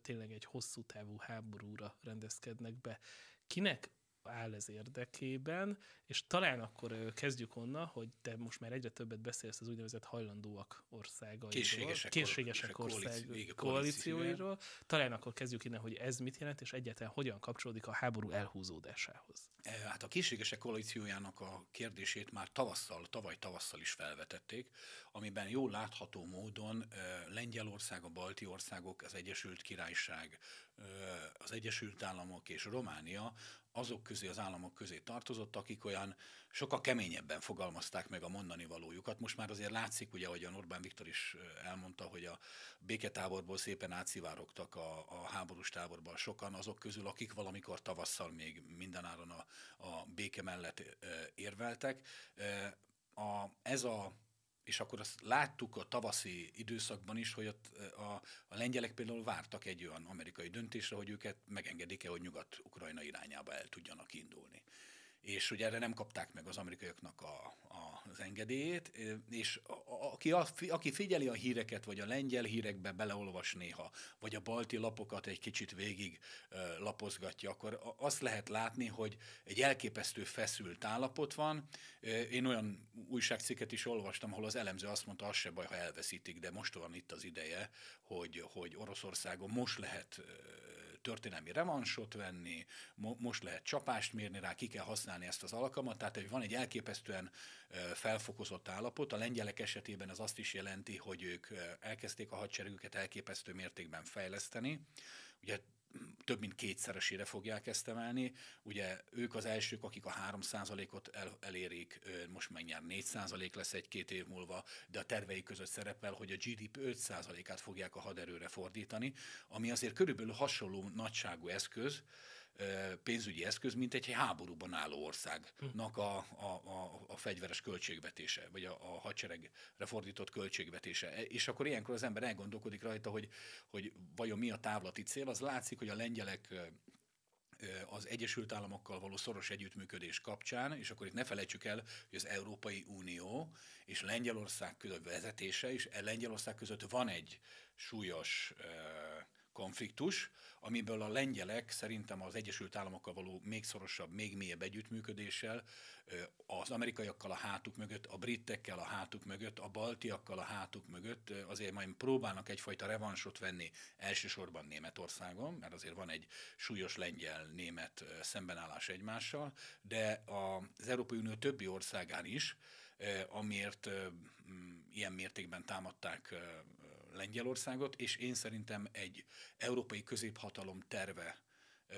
tényleg egy hosszú távú háborúra rendezkednek be. Kinek áll ez érdekében, és talán akkor kezdjük onnan, hogy te most már egyre többet beszélsz az úgynevezett hajlandóak országairól, készségesek, készségesek ország koalíció, koalícióiról. Talán akkor kezdjük innen, hogy ez mit jelent, és egyetlen hogyan kapcsolódik a háború elhúzódásához. E, hát a készségesek koalíciójának a kérdését már tavasszal, tavaly tavasszal is felvetették, amiben jól látható módon Lengyelország, a balti országok, az Egyesült Királyság, az Egyesült Államok és Románia azok közé az államok közé tartozott, akik olyan sokkal keményebben fogalmazták meg a mondani valójukat. Most már azért látszik, ugye, a Orbán Viktor is elmondta, hogy a béketáborból szépen átszivárogtak a, a háborús táborban sokan, azok közül, akik valamikor tavasszal még mindenáron a, a béke mellett érveltek. A, ez a és akkor azt láttuk a tavaszi időszakban is, hogy a, eh, a, a lengyelek például vártak egy olyan amerikai döntésre, hogy őket megengedik-e, hogy nyugat-ukrajna irányába el tudjanak indulni és ugye erre nem kapták meg az amerikaiaknak a, a, az engedélyét, és a, a, aki, a, aki figyeli a híreket, vagy a lengyel hírekbe beleolvas néha, vagy a balti lapokat egy kicsit végig ö, lapozgatja, akkor azt lehet látni, hogy egy elképesztő feszült állapot van. Én olyan újságcikket is olvastam, ahol az elemző azt mondta, az se baj, ha elveszítik, de most van itt az ideje, hogy, hogy Oroszországon most lehet történelmi revansot venni, mo, most lehet csapást mérni rá, ki kell használni használni ezt az alkalmat, tehát hogy van egy elképesztően felfokozott állapot. A lengyelek esetében ez azt is jelenti, hogy ők elkezdték a hadseregüket elképesztő mértékben fejleszteni. Ugye több mint kétszeresére fogják ezt emelni. Ugye ők az elsők, akik a 3%-ot el, elérik, most mindjárt 4% lesz egy-két év múlva, de a terveik között szerepel, hogy a GDP 5%-át fogják a haderőre fordítani, ami azért körülbelül hasonló nagyságú eszköz, pénzügyi eszköz, mint egy háborúban álló országnak a, a, a, a fegyveres költségvetése, vagy a, a hadseregre fordított költségvetése. E, és akkor ilyenkor az ember elgondolkodik rajta, hogy, hogy vajon mi a távlati cél. Az látszik, hogy a lengyelek az Egyesült Államokkal való szoros együttműködés kapcsán, és akkor itt ne felejtsük el, hogy az Európai Unió és Lengyelország között vezetése, és e Lengyelország között van egy súlyos uh, konfliktus, amiből a lengyelek szerintem az Egyesült Államokkal való még szorosabb, még mélyebb együttműködéssel, az amerikaiakkal a hátuk mögött, a britekkel a hátuk mögött, a baltiakkal a hátuk mögött azért majd próbálnak egyfajta revansot venni elsősorban Németországon, mert azért van egy súlyos lengyel-német szembenállás egymással, de az Európai Unió többi országán is, amiért ilyen mértékben támadták Lengyelországot, és én szerintem egy európai középhatalom terve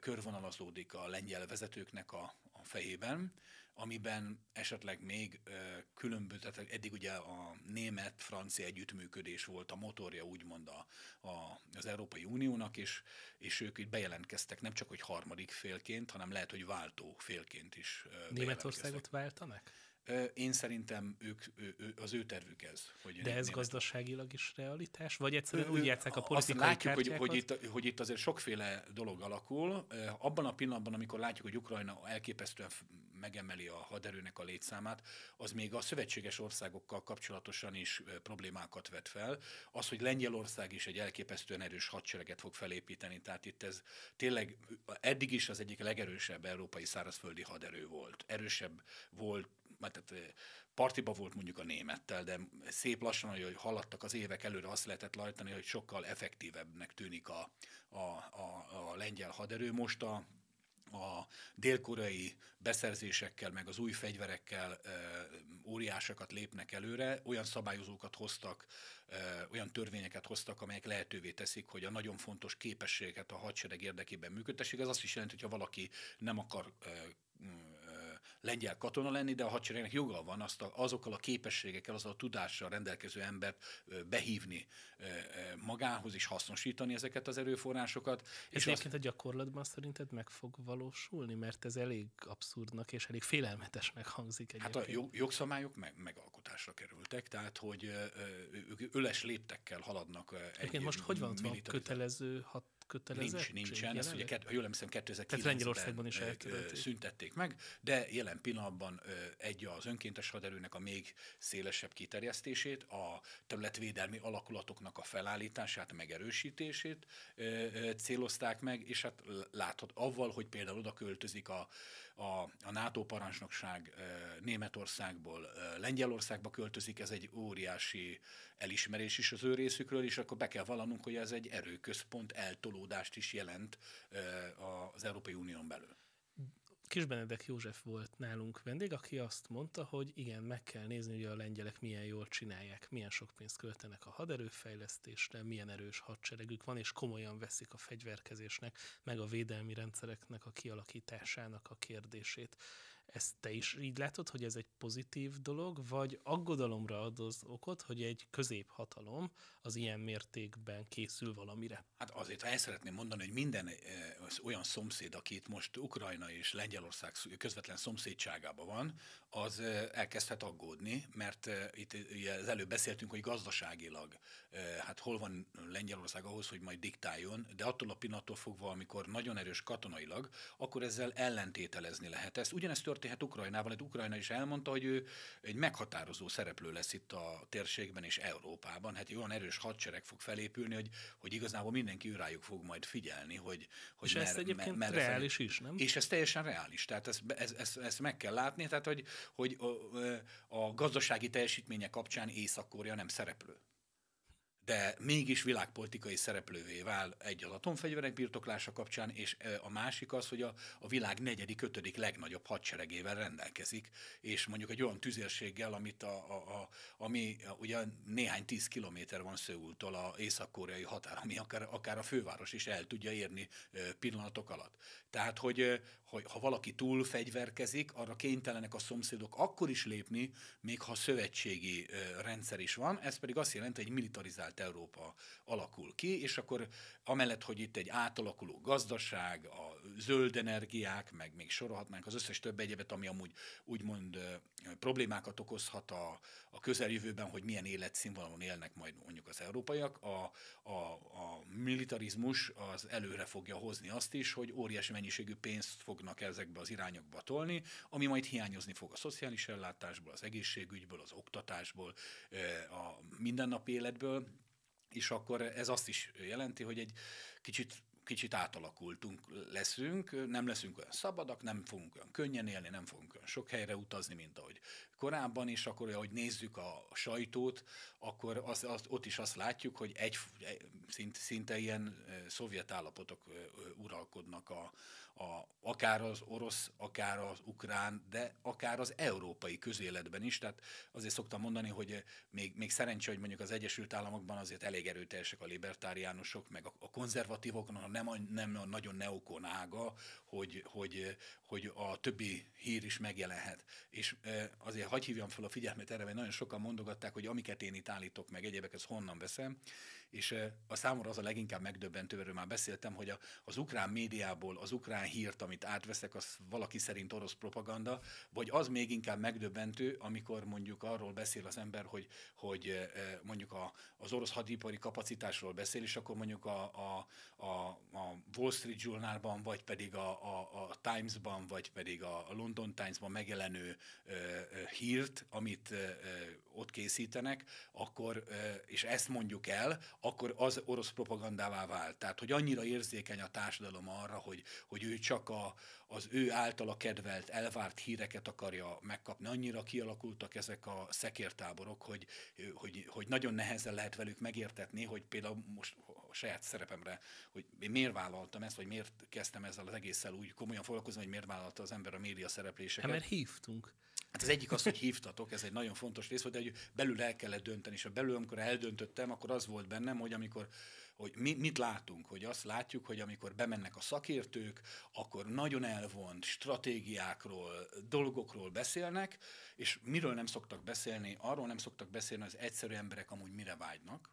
körvonalazódik a lengyel vezetőknek a, a fejében, amiben esetleg még különböző, tehát eddig ugye a német-francia együttműködés volt a motorja úgymond a, a, az Európai Uniónak, és, és ők itt bejelentkeztek nem csak, hogy harmadik félként, hanem lehet, hogy váltó félként is. Németországot váltanak? Én szerintem ők, ő, az ő tervük ez. Hogy De ez gazdaságilag is realitás? Vagy egyszerűen úgy játszák a politikai Azt látjuk, hogy, hogy, itt, hogy itt azért sokféle dolog alakul. Abban a pillanatban, amikor látjuk, hogy Ukrajna elképesztően megemeli a haderőnek a létszámát, az még a szövetséges országokkal kapcsolatosan is problémákat vet fel. Az, hogy Lengyelország is egy elképesztően erős hadsereget fog felépíteni, tehát itt ez tényleg eddig is az egyik legerősebb európai szárazföldi haderő volt. Erősebb volt tehát partiba volt mondjuk a némettel, de szép lassan, hogy haladtak az évek előre, azt lehetett lajtani, hogy sokkal effektívebbnek tűnik a, a, a, a lengyel haderő. Most a a délkorai beszerzésekkel, meg az új fegyverekkel ö, óriásokat lépnek előre, olyan szabályozókat hoztak, ö, olyan törvényeket hoztak, amelyek lehetővé teszik, hogy a nagyon fontos képességeket a hadsereg érdekében működtessék. Ez azt is jelenti, hogy ha valaki nem akar ö, lengyel katona lenni, de a hadseregnek joga van azt a, azokkal a képességekkel, azzal a tudással rendelkező embert behívni magához és hasznosítani ezeket az erőforrásokat. Ez és egyébként azt... a gyakorlatban szerinted meg fog valósulni, mert ez elég abszurdnak és elég félelmetesnek hangzik egyébként. Hát a jog, jogszabályok meg, megalkotásra kerültek, tehát hogy ők öles léptekkel haladnak. Egyébként egy most hogy van, van kötelező hat kötelezettség? Nincs, nincsen. Ezt ugye, ha jól emlékszem, 2009-ben is szüntették meg, de jelen pillanatban egy az önkéntes haderőnek a még szélesebb kiterjesztését, a területvédelmi alakulatoknak a felállítását, megerősítését célozták meg, és hát láthat avval, hogy például oda költözik a, a, a NATO parancsnokság Németországból Lengyelországba költözik, ez egy óriási elismerés is az ő részükről, és akkor be kell vallanunk, hogy ez egy erőközpont eltolódást is jelent az Európai Unión belül. Kisbenedek József volt nálunk vendég, aki azt mondta, hogy igen, meg kell nézni, hogy a lengyelek milyen jól csinálják, milyen sok pénzt költenek a haderőfejlesztésre, milyen erős hadseregük van, és komolyan veszik a fegyverkezésnek, meg a védelmi rendszereknek a kialakításának a kérdését. Ezt te is így látod, hogy ez egy pozitív dolog, vagy aggodalomra ad az okot, hogy egy középhatalom az ilyen mértékben készül valamire? Hát azért el szeretném mondani, hogy minden eh, az olyan szomszéd, aki itt most Ukrajna és Lengyelország közvetlen szomszédságában van, az eh, elkezdhet aggódni, mert eh, itt ugye az előbb beszéltünk, hogy gazdaságilag, hát hol van Lengyelország ahhoz, hogy majd diktáljon, de attól a pillanattól fogva, amikor nagyon erős katonailag, akkor ezzel ellentételezni lehet. Ez ugyanezt történhet Ukrajnával. Itt hát Ukrajna is elmondta, hogy ő egy meghatározó szereplő lesz itt a térségben és Európában. Hát egy olyan erős hadsereg fog felépülni, hogy, hogy igazából mindenki rájuk fog majd figyelni, hogy, hogy és mer, ez egyébként mer, mer, reális is, nem? És ez teljesen reális. Tehát ezt, ezt, ezt, ezt meg kell látni, tehát hogy, hogy a, a gazdasági teljesítmények kapcsán Észak-Korea nem szereplő de mégis világpolitikai szereplővé vál egy az atomfegyverek birtoklása kapcsán, és a másik az, hogy a, a világ negyedik, ötödik legnagyobb hadseregével rendelkezik, és mondjuk egy olyan tüzérséggel, amit a, a, a, ami ugye néhány tíz kilométer van Szöultól a észak-koreai határ, ami akár, akár a főváros is el tudja érni pillanatok alatt. Tehát, hogy, hogy ha valaki túl fegyverkezik, arra kénytelenek a szomszédok akkor is lépni, még ha szövetségi rendszer is van, ez pedig azt jelenti, hogy egy militarizált Európa alakul ki, és akkor amellett, hogy itt egy átalakuló gazdaság, a zöld energiák, meg még sorolhatnánk az összes több egyebet, ami amúgy úgymond problémákat okozhat a, a közeljövőben, hogy milyen életszínvonalon élnek majd mondjuk az európaiak. A, a, a militarizmus az előre fogja hozni azt is, hogy óriási mennyiségű pénzt fognak ezekbe az irányokba tolni, ami majd hiányozni fog a szociális ellátásból, az egészségügyből, az oktatásból, eh, a mindennapi életből, és akkor ez azt is jelenti, hogy egy kicsit kicsit átalakultunk, leszünk, nem leszünk olyan szabadak, nem fogunk olyan könnyen élni, nem fogunk olyan sok helyre utazni, mint ahogy korábban, és akkor, ahogy nézzük a sajtót, akkor az, az, ott is azt látjuk, hogy egy, szint, szinte ilyen szovjet állapotok uralkodnak a, a, akár az orosz, akár az ukrán, de akár az európai közéletben is, tehát azért szoktam mondani, hogy még, még szerencsé, hogy mondjuk az Egyesült Államokban azért elég erőteljesek a libertáriánusok, meg a, a konzervatív konzervatívoknak nem, nem a nagyon neokon ága, hogy, hogy, hogy a többi hír is megjelenhet. És azért hagyj hívjam fel a figyelmet erre, mert nagyon sokan mondogatták, hogy amiket én itt állítok meg, egyébek, ez honnan veszem, és a számomra az a leginkább megdöbbentő, erről már beszéltem, hogy a, az ukrán médiából az ukrán hírt, amit átveszek, az valaki szerint orosz propaganda, vagy az még inkább megdöbbentő, amikor mondjuk arról beszél az ember, hogy, hogy mondjuk a, az orosz hadipari kapacitásról beszél, és akkor mondjuk a, a, a, a Wall Street Journalban, vagy pedig a, a, a Times-ban, vagy pedig a, London Times-ban megjelenő ö, ö, hírt, amit ö, ott készítenek, akkor, ö, és ezt mondjuk el, akkor az orosz propagandává vált. Tehát, hogy annyira érzékeny a társadalom arra, hogy, hogy ő csak a, az ő általa kedvelt, elvárt híreket akarja megkapni. Annyira kialakultak ezek a szekértáborok, hogy, hogy, hogy nagyon nehezen lehet velük megértetni, hogy például most a saját szerepemre, hogy én miért vállaltam ezt, vagy miért kezdtem ezzel az egésszel úgy komolyan foglalkozni, hogy miért vállalta az ember a média szerepléseket. Hát, mert hívtunk. Hát az egyik az, hogy hívtatok, ez egy nagyon fontos rész volt, de hogy belül el kellett dönteni, és a belül, amikor eldöntöttem, akkor az volt bennem, hogy amikor, hogy mi, mit látunk, hogy azt látjuk, hogy amikor bemennek a szakértők, akkor nagyon elvont stratégiákról, dolgokról beszélnek, és miről nem szoktak beszélni, arról nem szoktak beszélni, hogy az egyszerű emberek amúgy mire vágynak,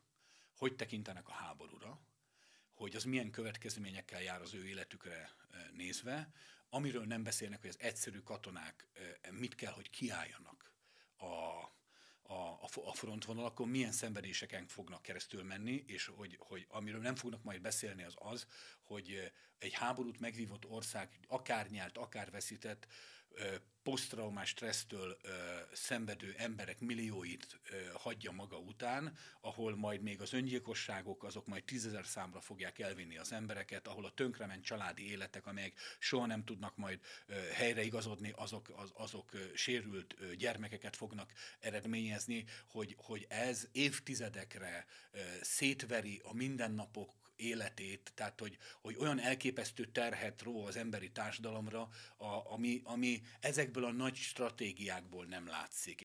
hogy tekintenek a háborúra, hogy az milyen következményekkel jár az ő életükre e, nézve, amiről nem beszélnek, hogy az egyszerű katonák e, mit kell, hogy kiálljanak a, a, a frontvonalakon, milyen szenvedéseken fognak keresztül menni, és hogy, hogy amiről nem fognak majd beszélni az az, hogy e, egy háborút megvívott ország akár nyelt, akár veszített, posztraumás stressztől ö, szenvedő emberek millióit ö, hagyja maga után, ahol majd még az öngyilkosságok, azok majd tízezer számra fogják elvinni az embereket, ahol a tönkrement családi életek, amelyek soha nem tudnak majd ö, helyreigazodni, azok, az, azok ö, sérült ö, gyermekeket fognak eredményezni, hogy, hogy ez évtizedekre ö, szétveri a mindennapok életét, tehát hogy, hogy olyan elképesztő terhet ró az emberi társadalomra, a, ami, ami ezekből a nagy stratégiákból nem látszik.